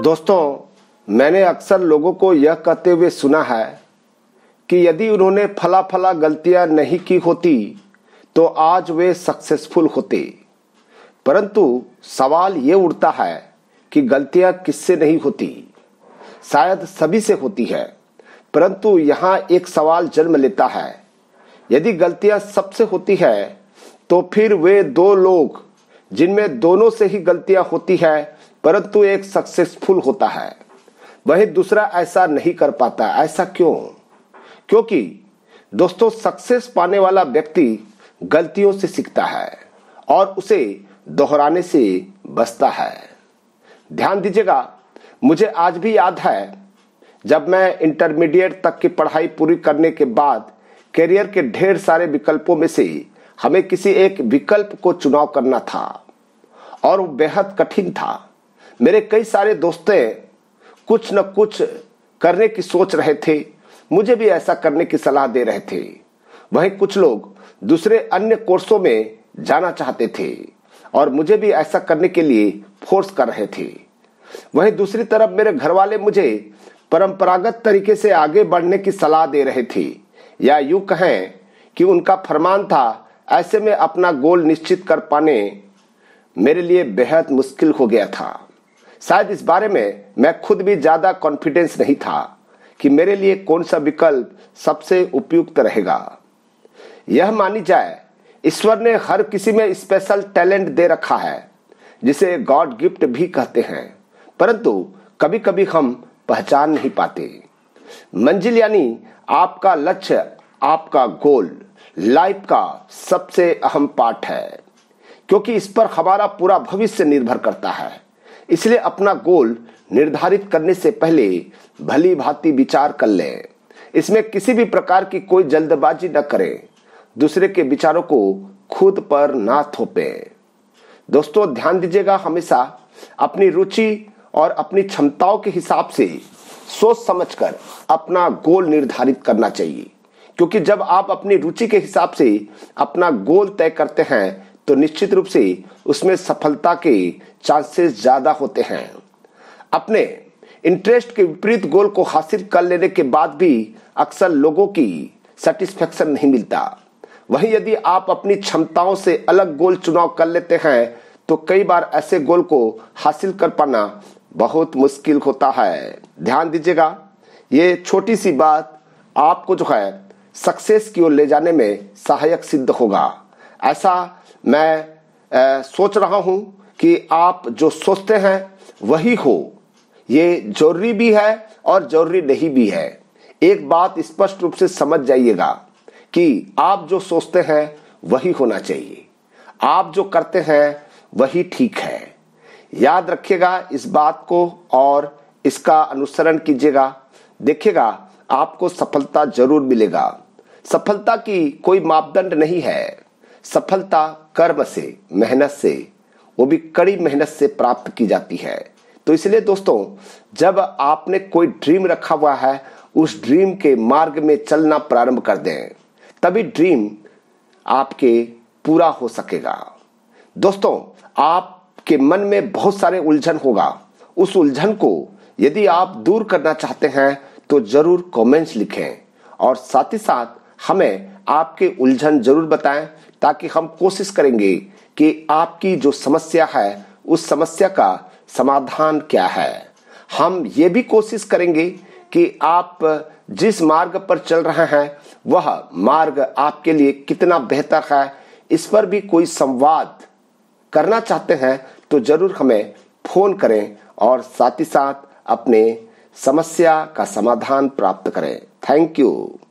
दोस्तों मैंने अक्सर लोगों को यह कहते हुए सुना है कि यदि उन्होंने फला फला गलतियां नहीं की होती तो आज वे सक्सेसफुल होते परंतु सवाल ये उठता है कि गलतियां किससे नहीं होती शायद सभी से होती है परंतु यहाँ एक सवाल जन्म लेता है यदि गलतियां सबसे होती है तो फिर वे दो लोग जिनमें दोनों से ही गलतियां होती है परंतु एक सक्सेसफुल होता है वही दूसरा ऐसा नहीं कर पाता ऐसा क्यों क्योंकि दोस्तों सक्सेस पाने वाला व्यक्ति गलतियों से सीखता है और उसे दोहराने से बचता है ध्यान दीजिएगा मुझे आज भी याद है जब मैं इंटरमीडिएट तक की पढ़ाई पूरी करने के बाद करियर के ढेर सारे विकल्पों में से हमें किसी एक विकल्प को चुनाव करना था और वो बेहद कठिन था मेरे कई सारे दोस्तें कुछ न कुछ करने की सोच रहे थे मुझे भी ऐसा करने की सलाह दे रहे थे वहीं कुछ लोग दूसरे अन्य कोर्सों में जाना चाहते थे और मुझे भी ऐसा करने के लिए फोर्स कर रहे थे वहीं दूसरी तरफ मेरे घर वाले मुझे परंपरागत तरीके से आगे बढ़ने की सलाह दे रहे थे या यूं कहें कि उनका फरमान था ऐसे में अपना गोल निश्चित कर पाने मेरे लिए बेहद मुश्किल हो गया था शायद इस बारे में मैं खुद भी ज्यादा कॉन्फिडेंस नहीं था कि मेरे लिए कौन सा विकल्प सबसे उपयुक्त रहेगा यह मानी जाए ईश्वर ने हर किसी में स्पेशल टैलेंट दे रखा है जिसे गॉड गिफ्ट भी कहते हैं परंतु कभी कभी हम पहचान नहीं पाते मंजिल यानी आपका लक्ष्य आपका गोल लाइफ का सबसे अहम पार्ट है क्योंकि इस पर हमारा पूरा भविष्य निर्भर करता है इसलिए अपना गोल निर्धारित करने से पहले भली भांति विचार कर लें इसमें किसी भी प्रकार की कोई जल्दबाजी न करें दूसरे के विचारों को खुद पर ना थोपे दोस्तों ध्यान दीजिएगा हमेशा अपनी रुचि और अपनी क्षमताओं के हिसाब से सोच समझकर अपना गोल निर्धारित करना चाहिए क्योंकि जब आप अपनी रुचि के हिसाब से अपना गोल तय करते हैं तो निश्चित रूप से उसमें सफलता के चांसेस ज्यादा होते हैं अपने इंटरेस्ट के विपरीत गोल को हासिल कर लेने के बाद भी अक्सर लोगों की सेटिस्फेक्शन नहीं मिलता वहीं यदि आप अपनी क्षमताओं से अलग गोल चुनाव कर लेते हैं तो कई बार ऐसे गोल को हासिल कर पाना बहुत मुश्किल होता है ध्यान दीजिएगा ये छोटी सी बात आपको जो है सक्सेस की ओर ले जाने में सहायक सिद्ध होगा ऐसा मैं सोच रहा हूं कि आप जो सोचते हैं वही हो ये जरूरी भी है और जरूरी नहीं भी है एक बात स्पष्ट रूप से समझ जाइएगा कि आप जो सोचते हैं वही होना चाहिए आप जो करते हैं वही ठीक है याद रखिएगा इस बात को और इसका अनुसरण कीजिएगा देखिएगा आपको सफलता जरूर मिलेगा सफलता की कोई मापदंड नहीं है सफलता कर्म से मेहनत से वो भी कड़ी मेहनत से प्राप्त की जाती है तो इसलिए दोस्तों जब आपने कोई ड्रीम रखा हुआ है उस ड्रीम के मार्ग में चलना प्रारंभ कर दें तभी ड्रीम आपके पूरा हो सकेगा दोस्तों आपके मन में बहुत सारे उलझन होगा उस उलझन को यदि आप दूर करना चाहते हैं तो जरूर कमेंट्स लिखें और साथ ही साथ हमें आपके उलझन जरूर बताएं ताकि हम कोशिश करेंगे कि आपकी जो समस्या है उस समस्या का समाधान क्या है हम ये भी कोशिश करेंगे कि आप जिस मार्ग पर चल रहे हैं वह मार्ग आपके लिए कितना बेहतर है इस पर भी कोई संवाद करना चाहते हैं तो जरूर हमें फोन करें और साथ ही साथ अपने समस्या का समाधान प्राप्त करें थैंक यू